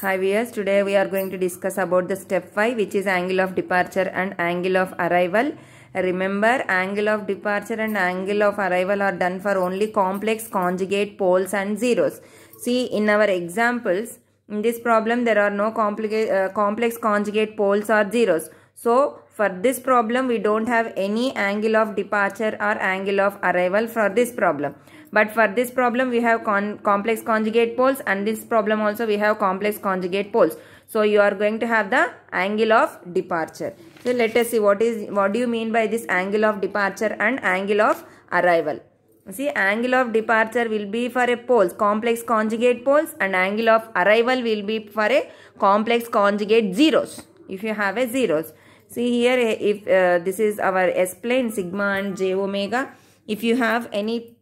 Hi viewers, today we are going to discuss about the step 5 which is angle of departure and angle of arrival. Remember angle of departure and angle of arrival are done for only complex conjugate poles and zeros. See in our examples, in this problem there are no uh, complex conjugate poles or zeros. So for this problem, we don't have any angle of departure or angle of arrival for this problem. But for this problem, we have con complex conjugate poles and this problem also we have complex conjugate poles. So you are going to have the angle of departure. So let us see what is what do you mean by this angle of departure and angle of arrival. See angle of departure will be for a poles, complex conjugate poles and angle of arrival will be for a complex conjugate zeros. If you have a zeros. See here, eh, if uh, this is our S-plane, sigma and j omega. If you have any,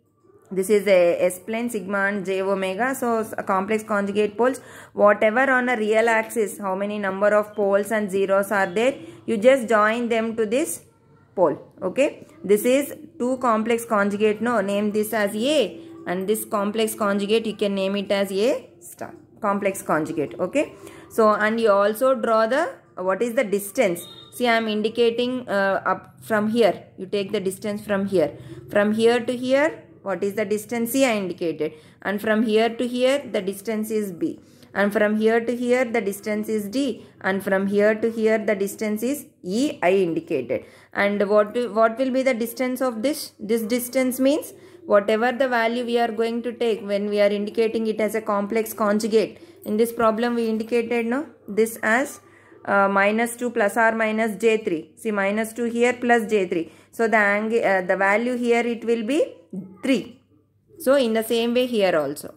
this is a eh, S-plane, sigma and j omega. So, complex conjugate poles, whatever on a real axis, how many number of poles and zeros are there, you just join them to this pole. Okay. This is two complex conjugate. No, name this as A and this complex conjugate, you can name it as A star. Complex conjugate. Okay. So, and you also draw the, what is the distance? see I am indicating uh, up from here you take the distance from here from here to here what is the distance C I indicated and from here to here the distance is B and from here to here the distance is D and from here to here the distance is E I indicated and what what will be the distance of this this distance means whatever the value we are going to take when we are indicating it as a complex conjugate in this problem we indicated no this as uh, 2 plus or minus j3. See minus 2 here plus j3. So the angle, uh, the value here it will be 3. So in the same way here also.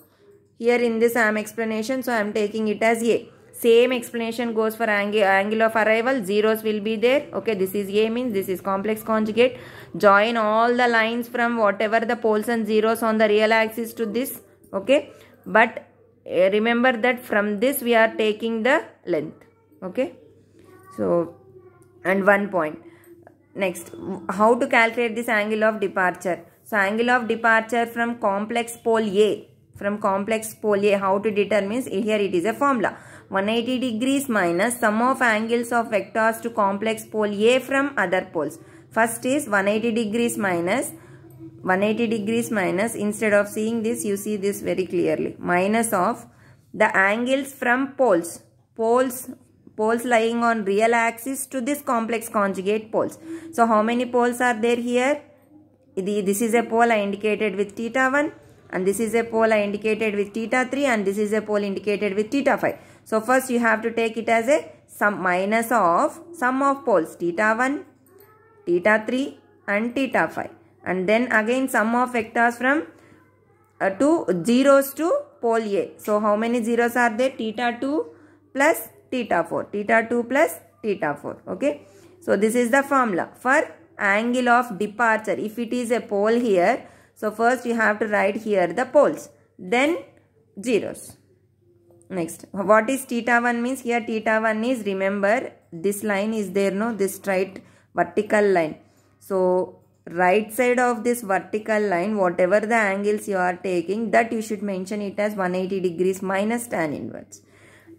Here in this I am explanation so I am taking it as a. Same explanation goes for angle, angle of arrival. Zeros will be there. Okay this is a means this is complex conjugate. Join all the lines from whatever the poles and zeros on the real axis to this. Okay. But uh, remember that from this we are taking the length okay so, and one point. Next, how to calculate this angle of departure? So, angle of departure from complex pole A, from complex pole A, how to determine? Here it is a formula. 180 degrees minus sum of angles of vectors to complex pole A from other poles. First is 180 degrees minus 180 degrees minus instead of seeing this you see this very clearly minus of the angles from poles poles poles lying on real axis to this complex conjugate poles. So how many poles are there here? This is a pole I indicated with theta 1 and this is a pole I indicated with theta 3 and this is a pole indicated with theta 5. So first you have to take it as a sum minus of sum of poles theta 1, theta 3 and theta 5 and then again sum of vectors from uh, 2 zeros to pole A. So how many zeros are there? Theta 2 plus theta 4. Theta 2 plus theta 4. Okay. So this is the formula for angle of departure. If it is a pole here, so first you have to write here the poles. Then zeros. Next, what is theta 1 means? Here theta 1 is, remember, this line is there, no? This straight vertical line. So, right side of this vertical line, whatever the angles you are taking, that you should mention it as 180 degrees minus tan inverse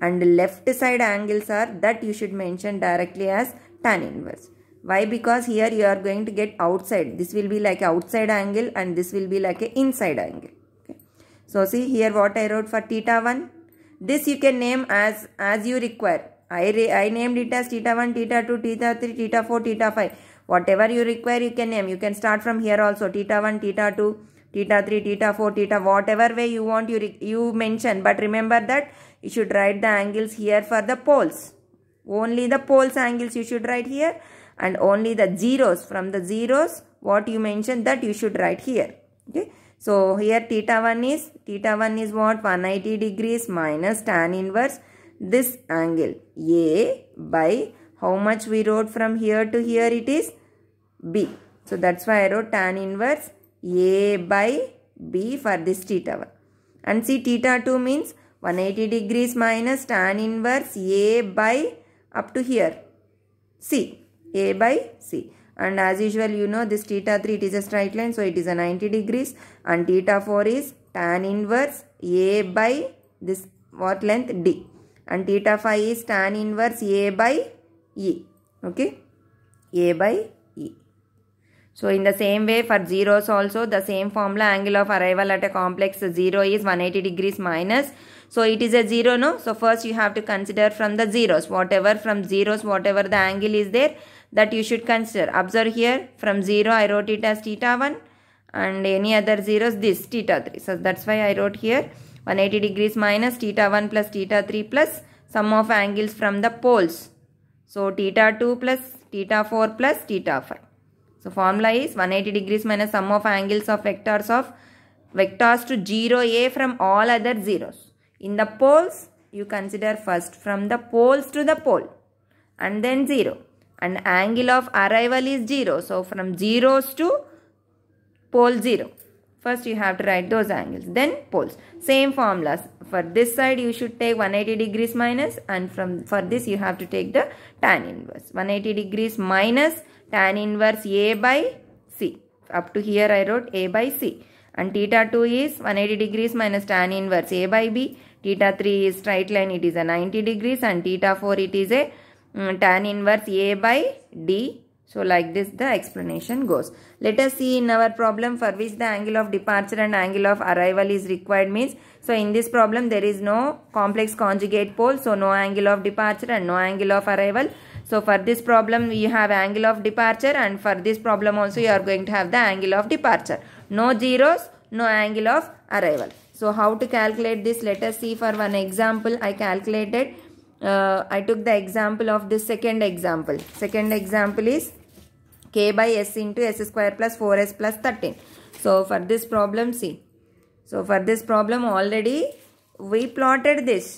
and left side angles are that you should mention directly as tan inverse. Why? Because here you are going to get outside. This will be like outside angle and this will be like a inside angle. Okay. So see here what I wrote for theta 1. This you can name as, as you require. I, re, I named it as theta 1, theta 2, theta 3, theta 4, theta 5. Whatever you require you can name. You can start from here also. Theta 1, theta 2, theta 3, theta 4, theta whatever way you want you, you mention. But remember that you should write the angles here for the poles. Only the poles angles you should write here and only the zeros from the zeros what you mentioned that you should write here. Okay. So here theta 1 is, theta 1 is what? 180 degrees minus tan inverse this angle A by how much we wrote from here to here it is B. So that's why I wrote tan inverse A by B for this theta 1. And see theta 2 means 180 degrees minus tan inverse A by up to here. C. A by C. And as usual, you know this theta 3 it is a straight line. So, it is a 90 degrees. And theta 4 is tan inverse A by this what length D. And theta 5 is tan inverse A by E. Okay. A by E. So in the same way for zeros also the same formula angle of arrival at a complex 0 is 180 degrees minus so it is a 0 no. So first you have to consider from the zeros whatever from zeros whatever the angle is there that you should consider. Observe here from 0 I wrote it as theta 1 and any other zeros this theta 3. So that's why I wrote here 180 degrees minus theta 1 plus theta 3 plus sum of angles from the poles. So theta 2 plus theta 4 plus theta 5. So formula is 180 degrees minus sum of angles of vectors of vectors to 0a from all other zeros. In the poles, you consider first from the poles to the pole and then 0. And angle of arrival is 0. So, from zeros to pole 0. First, you have to write those angles. Then poles. Same formulas. For this side, you should take 180 degrees minus and from for this, you have to take the tan inverse. 180 degrees minus tan inverse A by C. Up to here, I wrote A by C. And theta 2 is 180 degrees minus tan inverse A by B Theta 3 is straight line, it is a 90 degrees and theta 4 it is a um, tan inverse A by D. So like this the explanation goes. Let us see in our problem for which the angle of departure and angle of arrival is required means. So in this problem there is no complex conjugate pole. So no angle of departure and no angle of arrival. So for this problem we have angle of departure and for this problem also you are going to have the angle of departure. No zeros, no angle of arrival. So how to calculate this? Let us see for one example. I calculated, uh, I took the example of this second example. Second example is k by s into s square plus 4s plus 13. So for this problem, see. So for this problem already we plotted this.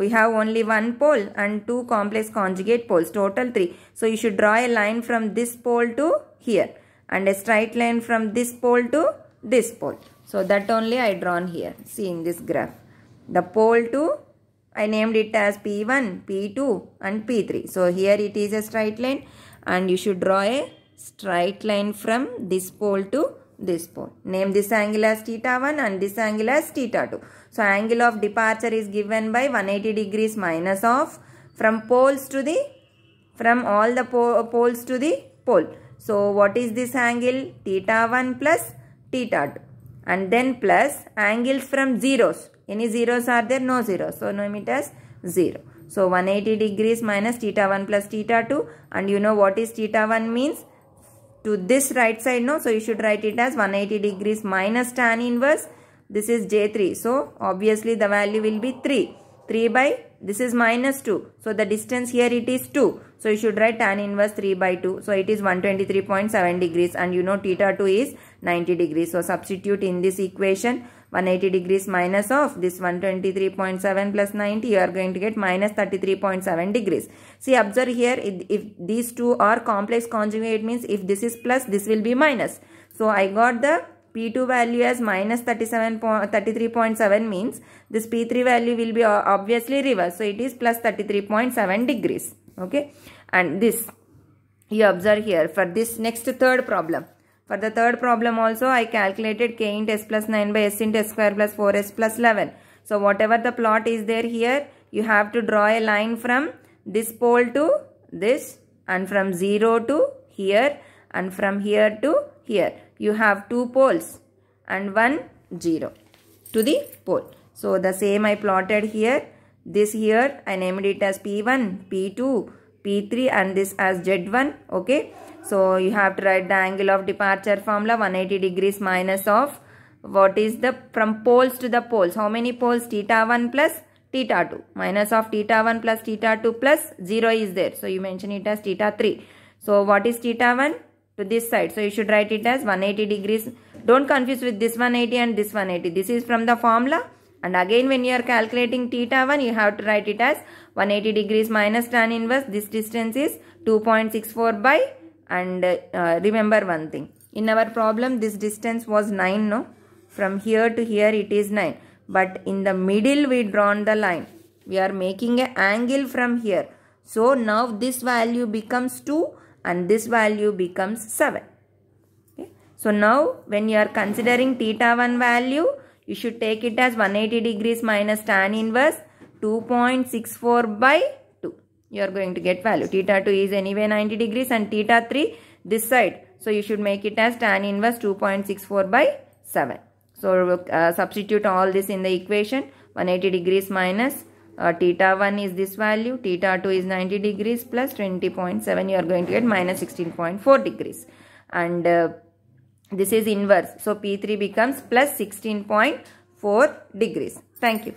We have only one pole and two complex conjugate poles, total three. So you should draw a line from this pole to here and a straight line from this pole to this pole. So that only I drawn here. See in this graph. The pole 2, I named it as P1, P2 and P3. So here it is a straight line and you should draw a straight line from this pole to this pole. Name this angle as theta 1 and this angle as theta 2. So angle of departure is given by 180 degrees minus of from poles to the from all the po poles to the pole. So what is this angle? Theta 1 plus theta 2 and then plus angles from zeros. Any zeros are there? No zeros. So no, it as 0. So 180 degrees minus theta 1 plus theta 2 and you know what is theta 1 means? To this right side no. So you should write it as 180 degrees minus tan inverse. This is J3. So obviously the value will be 3. 3 by this is minus 2. So the distance here it is 2. So you should write tan inverse 3 by 2. So it is 123.7 degrees and you know theta 2 is 90 degrees. So substitute in this equation 180 degrees minus of this 123.7 plus 90 you are going to get minus 33.7 degrees. See observe here if, if these two are complex conjugate means if this is plus this will be minus. So I got the P2 value as minus 33.7 means this P3 value will be uh, obviously reversed. So it is plus 33.7 degrees. Okay. And this you observe here for this next third problem. For the third problem also I calculated k into s plus 9 by s into s square plus 4s plus 11. So whatever the plot is there here you have to draw a line from this pole to this and from 0 to here and from here to here you have two poles and one zero to the pole. So the same I plotted here. This here I named it as P1, P2, P3 and this as Z1. Okay. So you have to write the angle of departure formula 180 degrees minus of what is the from poles to the poles. How many poles? Theta 1 plus theta 2 minus of theta 1 plus theta 2 plus 0 is there. So you mention it as theta 3. So what is theta 1? to this side. So you should write it as 180 degrees. Don't confuse with this 180 and this 180. This is from the formula. And again when you are calculating theta 1, you have to write it as 180 degrees minus tan inverse. This distance is 2.64 by and uh, remember one thing. In our problem, this distance was 9, no? From here to here it is 9. But in the middle we drawn the line. We are making an angle from here. So now this value becomes 2 and this value becomes 7. Okay. So now when you are considering theta 1 value, you should take it as 180 degrees minus tan inverse 2.64 by 2. You are going to get value. Theta 2 is anyway 90 degrees and theta 3 this side. So you should make it as tan inverse 2.64 by 7. So uh, substitute all this in the equation 180 degrees minus uh, theta 1 is this value, theta 2 is 90 degrees plus 20.7 you are going to get minus 16.4 degrees and uh, this is inverse. So P3 becomes plus 16.4 degrees. Thank you.